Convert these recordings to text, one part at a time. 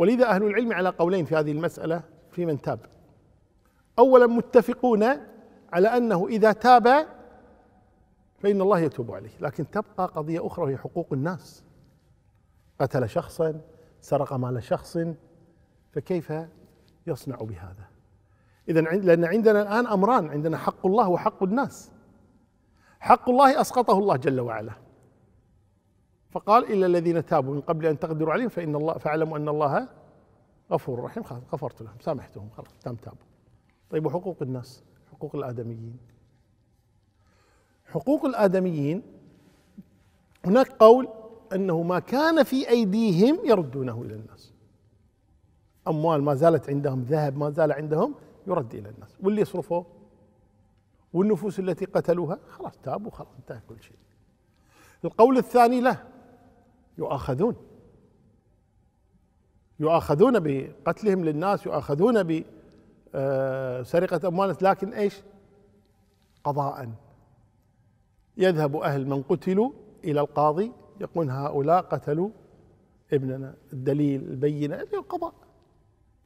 ولذا أهل العلم على قولين في هذه المسألة في من تاب أولا متفقون على أنه إذا تاب فإن الله يتوب عليه لكن تبقى قضية أخرى وهي حقوق الناس قتل شخصا سرق مال شخص فكيف يصنع بهذا إذا لأن عندنا الآن أمران عندنا حق الله وحق الناس حق الله أسقطه الله جل وعلا فقال إلا الذين تابوا من قبل أن تقدروا عليهم فإن الله فاعلموا أن الله غفور رحيم خلاص غفرت لهم سامحتهم خلاص تم تابوا طيب وحقوق الناس حقوق الآدميين حقوق الآدميين هناك قول أنه ما كان في أيديهم يردونه إلى الناس أموال ما زالت عندهم ذهب ما زال عندهم يرد إلى الناس واللي يصرفه والنفوس التي قتلوها خلاص تابوا خلاص انتهى كل شيء القول الثاني له يؤاخذون يؤاخذون بقتلهم للناس يؤاخذون بسرقة آه، أموال لكن إيش قضاء يذهب أهل من قتلوا إلى القاضي يقول هؤلاء قتلوا ابننا الدليل البينة القضاء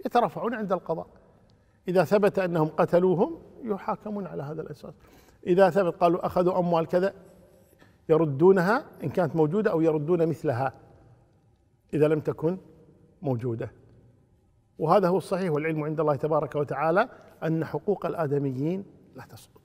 يترفعون عند القضاء إذا ثبت أنهم قتلوهم يحاكمون على هذا الأساس إذا ثبت قالوا أخذوا أموال كذا يردونها إن كانت موجودة أو يردون مثلها إذا لم تكن موجودة وهذا هو الصحيح والعلم عند الله تبارك وتعالى أن حقوق الآدميين لا تسقط